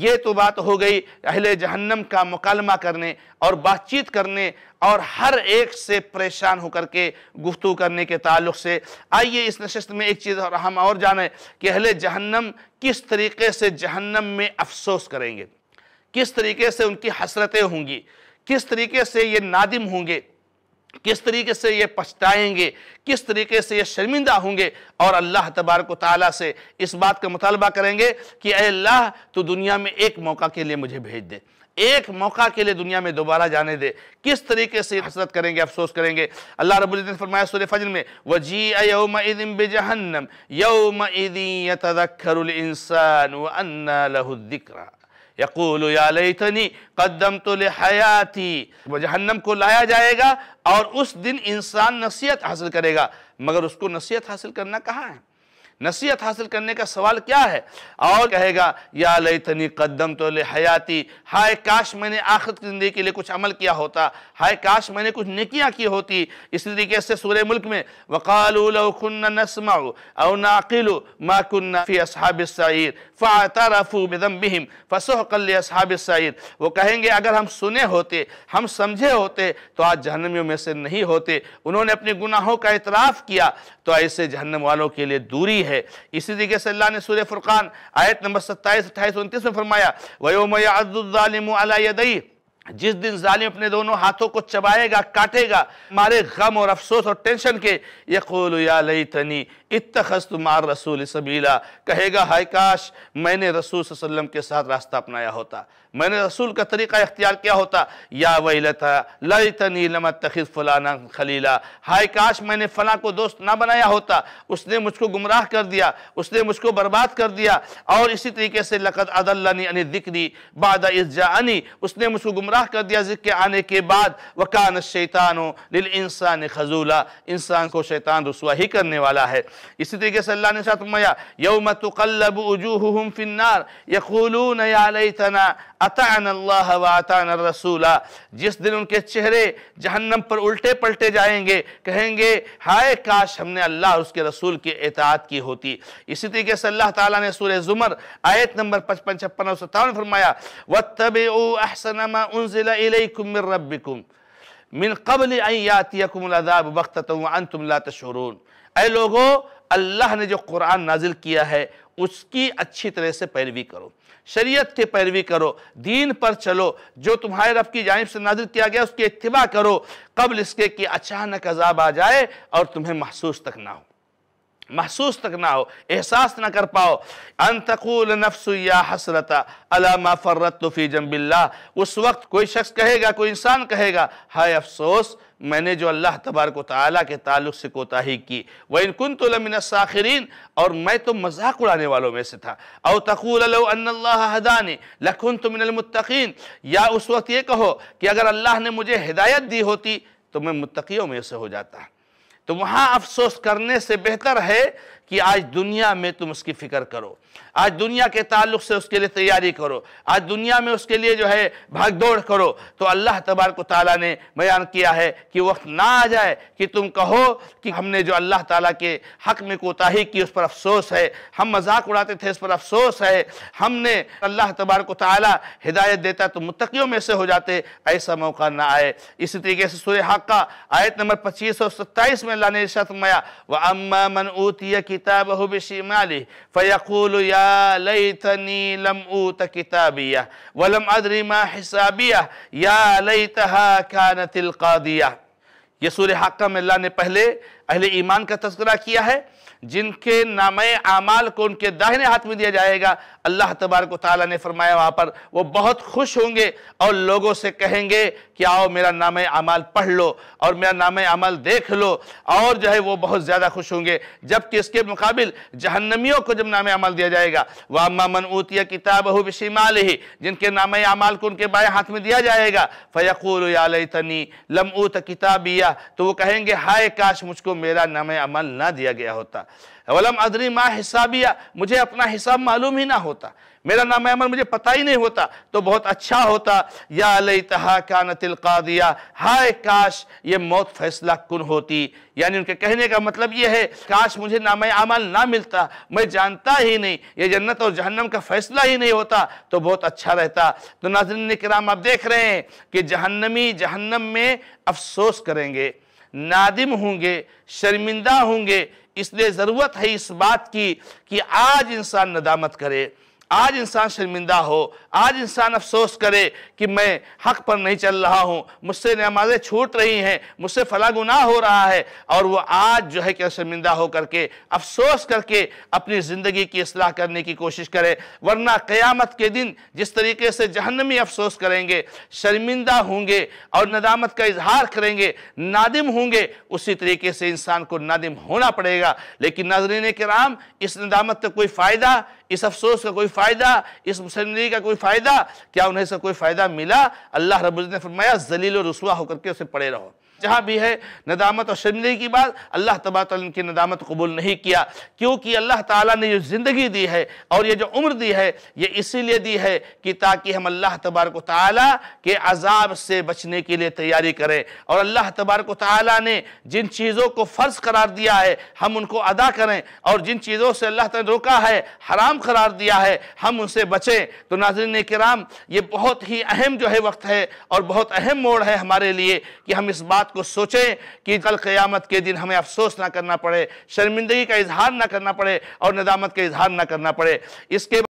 یہ تو بات ہو گئی اہل جہنم کا مکالمہ کرنے اور بات چیت کرنے اور ہر ایک سے پریشان ہو کر کے گفتگو کرنے کے تعلق سے آئیے اس نشست میں ایک چیز اور ہم اور جانیں کہ اہل جہنم کس طریقے سے جہنم میں افسوس کریں گے کس طریقے سے ان کی حسرتیں ہوں گی کس طریقے سے یہ نادم ہوں گے کس طریقے سے یہ پچھتائیں گے کس طریقے سے یہ شرمندہ ہوں گے اور اللہ تبارک و تعالیٰ سے اس بات کا مطالبہ کریں گے کہ اے اللہ تو دنیا میں ایک موقع کے لیے مجھے بھیج دے ایک موقع کے لیے دنیا میں دوبارہ جانے دے کس طریقے سے یہ کریں گے افسوس کریں گے اللہ رب العزت نے فرمایا فجر میں يَوْمَئِذٍ يَوْمَئِذٍ بِجَهَنَّمْ يَتَذَكَّرُ الْإِنسَانُ وَأَنَّا لَهُ الذِّكْرَ یقول یا لیتنی قدمت لحیاتی وہ جہنم کو لایا جائے گا اور اس دن انسان نصیحت حاصل کرے گا مگر اس کو نصیحت حاصل کرنا کہاں ہے نصیحت حاصل کرنے کا سوال کیا ہے اور کہے گا یا لیتنی قدم تو لحیاتی ہائے کاش میں نے آخرت کی زندگی کے لیے کچھ عمل کیا ہوتا ہائے کاش میں نے کچھ نکیاں کی ہوتی اس طریقے سے سورہ ملک میں وَقَالُوا لَوْ الخن نَسْمَعُ ناقل نَعْقِلُ مَا صحاب فِي أَصْحَابِ السَّعِيرِ بدم بِذَنْبِهِمْ فصولِ لِأَصْحَابِ السَّعِيرِ وہ کہیں گے اگر ہم سنے ہوتے ہم سمجھے ہوتے تو آج جہنمیوں میں سے نہیں ہوتے انہوں نے اپنے گناہوں کا اعتراف کیا تو ایسے جہنم والوں کے لیے دوری ہے ہے اسی طریقے سے اللہ نے سورہ فرقان آیت نمبر ستائیس اٹھائیس انتیس میں فرمایا وَيَوْمَ يَعَدُّ الظَّالِمُ عَلَى يَدَئِ جس دن ظالم اپنے دونوں ہاتھوں کو چبائے گا کاٹے گا مارے غم اور افسوس اور ٹینشن کے یقول یا لیتنی اتخست مار رسول سبیلہ کہے گا ہائی کاش میں نے رسول صلی اللہ علیہ وسلم کے ساتھ راستہ اپنایا ہوتا میں نے رسول کا طریقہ اختیار کیا ہوتا یا ویلتا لیتنی لمت تخت فلانا خلیلہ ہائے کاش میں نے فلاں کو دوست نہ بنایا ہوتا اس نے مجھ کو گمراہ کر دیا اس نے مجھ کو برباد کر دیا اور اسی طریقے سے لقد عدلنی انی ذکری بعد از جانی اس نے مجھ کو گمراہ کر دیا ذکر کے آنے کے بعد وکان الشیطان للانسان دل انسان کو شیطان رسوا ہی کرنے والا ہے اسی طریقے سے اللہ نے شاطمیا فی النار یقولون یا لیتنا اطعن اللہ و اطعن الرسولہ جس دن ان کے چہرے جہنم پر الٹے پلٹے جائیں گے کہیں گے ہائے کاش ہم نے اللہ اور اس کے رسول کی اطاعت کی ہوتی اسی طریقے سے اللہ تعالیٰ نے سورہ زمر آیت نمبر پچپن چھپن اور ستاون فرمایا وَاتَّبِعُوا أَحْسَنَ مَا أُنزِلَ إِلَيْكُم مِّن رَبِّكُم مِّن قَبْلِ أَن يَاتِيَكُمُ الْعَذَابُ بَغْتَةً وَأَنتُمْ لَا تَشْعُرُونَ اے لوگو اللہ نے جو قرآن نازل کیا ہے اس کی اچھی طرح سے پیروی کرو شریعت کی پیروی کرو دین پر چلو جو تمہارے رب کی جانب سے نادر کیا گیا اس کی اتباع کرو قبل اس کے کہ اچانک عذاب آ جائے اور تمہیں محسوس تک نہ ہو محسوس تک نہ ہو احساس نہ کر پاؤ ان تقول نفس یا حسرت علامہ فی جنب اللہ اس وقت کوئی شخص کہے گا کوئی انسان کہے گا ہائے افسوس میں نے جو اللہ تبارک و تعالیٰ کے تعلق سے کوتاہی کی وَإِن كُنْتُ لَمِنَ السَّاخِرِينَ اور میں تو مذاق اڑانے والوں میں سے تھا أَنَّ اللَّهَ هَدَانِ لَكُنْتُ مِنَ الْمُتَّقِينَ یا اس وقت یہ کہو کہ اگر اللہ نے مجھے ہدایت دی ہوتی تو میں متقیوں میں سے ہو جاتا تو وہاں افسوس کرنے سے بہتر ہے کہ آج دنیا میں تم اس کی فکر کرو آج دنیا کے تعلق سے اس کے لیے تیاری کرو آج دنیا میں اس کے لیے جو ہے بھاگ دوڑ کرو تو اللہ تبارک و تعالیٰ نے بیان کیا ہے کہ وقت نہ آ جائے کہ تم کہو کہ ہم نے جو اللہ تعالیٰ کے حق میں کوتاہی کی اس پر افسوس ہے ہم مذاق اڑاتے تھے اس پر افسوس ہے ہم نے اللہ تبارک و تعالیٰ ہدایت دیتا تو متقیوں میں سے ہو جاتے ایسا موقع نہ آئے اسی طریقے سے سورہ حق کا آیت نمبر پچیس اور ستائیس میں اللہ نے كتابه بشماله فيقول يا ليتني لم أوت كتابيه ولم أدري ما حسابيه يا ليتها كانت القاضية یہ دیا حقہ میں اللہ نے پہلے اہل ایمان کا تذکرہ کیا ہے جن کے نام اعمال کو ان کے داہنے ہاتھ میں دیا جائے گا اللہ تبارک و تعالیٰ نے فرمایا وہاں پر وہ بہت خوش ہوں گے اور لوگوں سے کہیں گے کہ آؤ میرا نام اعمال پڑھ لو اور میرا نام اعمال دیکھ لو اور جو ہے وہ بہت زیادہ خوش ہوں گے جبکہ اس کے مقابل جہنمیوں کو جب نام اعمال دیا جائے گا وَأَمَّا مَنْ من كِتَابَهُ بِشِمَالِهِ جن کے نام اعمال کو ان کے بائیں ہاتھ میں دیا جائے گا يَا لَيْتَنِي لَمْ کتاب كِتَابِيَا تو وہ کہیں گے ہائے کاش مجھ کو کو میرا نام عمل نہ دیا گیا ہوتا ولم ادری ما حسابیہ مجھے اپنا حساب معلوم ہی نہ ہوتا میرا نام عمل مجھے پتہ ہی نہیں ہوتا تو بہت اچھا ہوتا یا لیتہا کانت القاضیہ ہائے کاش یہ موت فیصلہ کن ہوتی یعنی ان کے کہنے کا مطلب یہ ہے کاش مجھے نام عمل نہ ملتا میں جانتا ہی نہیں یہ جنت اور جہنم کا فیصلہ ہی نہیں ہوتا تو بہت اچھا رہتا تو ناظرین کرام آپ دیکھ رہے ہیں کہ جہنمی جہنم میں افسوس کریں گے نادم ہوں گے شرمندہ ہوں گے اس لیے ضرورت ہے اس بات کی کہ آج انسان ندامت کرے آج انسان شرمندہ ہو آج انسان افسوس کرے کہ میں حق پر نہیں چل رہا ہوں مجھ سے نعمازیں چھوٹ رہی ہیں مجھ سے فلا گناہ ہو رہا ہے اور وہ آج جو ہے کہ شرمندہ ہو کر کے افسوس کر کے اپنی زندگی کی اصلاح کرنے کی کوشش کرے ورنہ قیامت کے دن جس طریقے سے جہنمی افسوس کریں گے شرمندہ ہوں گے اور ندامت کا اظہار کریں گے نادم ہوں گے اسی طریقے سے انسان کو نادم ہونا پڑے گا لیکن ناظرین کرام اس ندامت کا کوئی فائدہ اس افسوس کا کوئی فائدہ اس مسلمی کا کوئی فائدہ کیا انہیں سے کوئی فائدہ ملا اللہ رب العزت نے فرمایا زلیل و رسوا ہو کر کے اسے پڑے رہو جہاں بھی ہے ندامت اور شرمندگی کی بات اللہ تعالیٰ تعالیٰ کی ندامت قبول نہیں کیا کیونکہ اللہ تعالیٰ نے یہ زندگی دی ہے اور یہ جو عمر دی ہے یہ اسی لیے دی ہے کہ تاکہ ہم اللہ تبارک و تعالیٰ کے عذاب سے بچنے کے لیے تیاری کریں اور اللہ تبارک و تعالیٰ نے جن چیزوں کو فرض قرار دیا ہے ہم ان کو ادا کریں اور جن چیزوں سے اللہ تعالیٰ نے روکا ہے حرام قرار دیا ہے ہم ان سے بچیں تو ناظرین کرام یہ بہت ہی اہم جو ہے وقت ہے اور بہت اہم موڑ ہے ہمارے لیے کہ ہم اس بات کو سوچیں کہ کل قیامت کے دن ہمیں افسوس نہ کرنا پڑے شرمندگی کا اظہار نہ کرنا پڑے اور ندامت کا اظہار نہ کرنا پڑے اس کے